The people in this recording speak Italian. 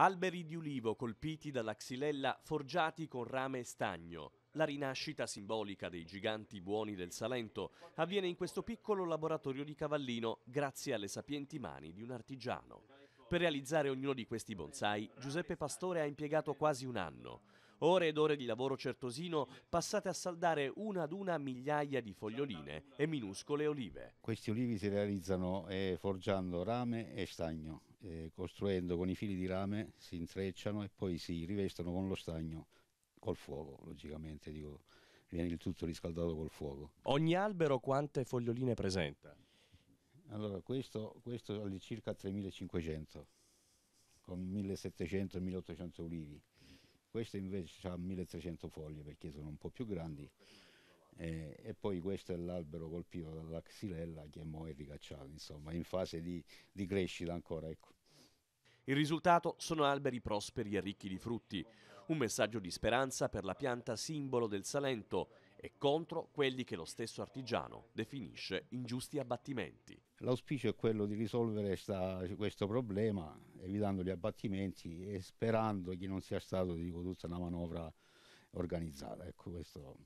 Alberi di ulivo colpiti dalla xylella forgiati con rame e stagno. La rinascita simbolica dei giganti buoni del Salento avviene in questo piccolo laboratorio di Cavallino grazie alle sapienti mani di un artigiano. Per realizzare ognuno di questi bonsai, Giuseppe Pastore ha impiegato quasi un anno. Ore ed ore di lavoro certosino passate a saldare una ad una migliaia di foglioline e minuscole olive. Questi olivi si realizzano eh, forgiando rame e stagno. Eh, costruendo con i fili di rame si intrecciano e poi si rivestono con lo stagno, col fuoco, logicamente dico, viene il tutto riscaldato col fuoco. Ogni albero quante foglioline presenta? Allora, questo, questo all'incirca 3500, con 1700-1800 ulivi questo invece ha 1300 foglie perché sono un po' più grandi. Eh, e poi questo è l'albero colpito dalla xylella che mo è ricacciato, insomma, in fase di, di crescita ancora. Ecco. Il risultato sono alberi prosperi e ricchi di frutti, un messaggio di speranza per la pianta simbolo del Salento e contro quelli che lo stesso artigiano definisce ingiusti abbattimenti. L'auspicio è quello di risolvere sta, questo problema evitando gli abbattimenti e sperando che non sia stata tutta una manovra organizzata. Ecco, questo